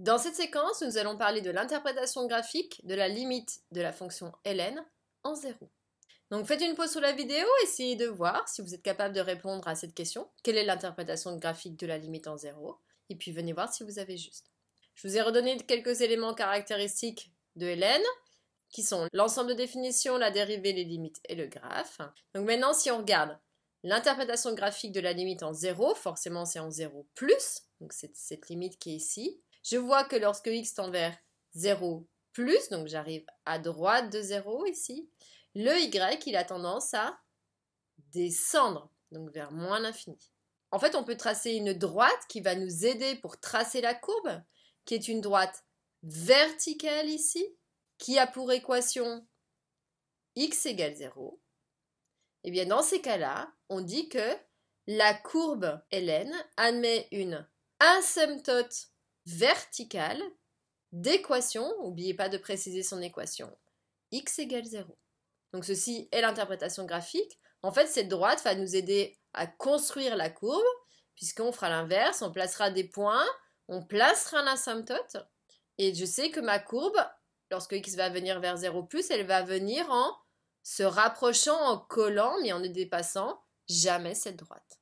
Dans cette séquence, nous allons parler de l'interprétation graphique de la limite de la fonction ln en zéro. Donc faites une pause sur la vidéo, essayez de voir si vous êtes capable de répondre à cette question. Quelle est l'interprétation graphique de la limite en 0 Et puis venez voir si vous avez juste. Je vous ai redonné quelques éléments caractéristiques de ln qui sont l'ensemble de définition, la dérivée, les limites et le graphe. Donc maintenant, si on regarde l'interprétation graphique de la limite en 0, forcément c'est en 0 plus, donc c'est cette limite qui est ici. Je vois que lorsque x tend vers 0 plus, donc j'arrive à droite de 0 ici, le y, il a tendance à descendre, donc vers moins l'infini. En fait, on peut tracer une droite qui va nous aider pour tracer la courbe, qui est une droite verticale ici, qui a pour équation x égale 0. Et eh bien, dans ces cas-là, on dit que la courbe Ln admet une asymptote verticale d'équation, n'oubliez pas de préciser son équation, x égale 0. Donc ceci est l'interprétation graphique. En fait, cette droite va nous aider à construire la courbe, puisqu'on fera l'inverse, on placera des points, on placera asymptote et je sais que ma courbe, lorsque x va venir vers 0+, elle va venir en se rapprochant, en collant, mais en ne dépassant jamais cette droite.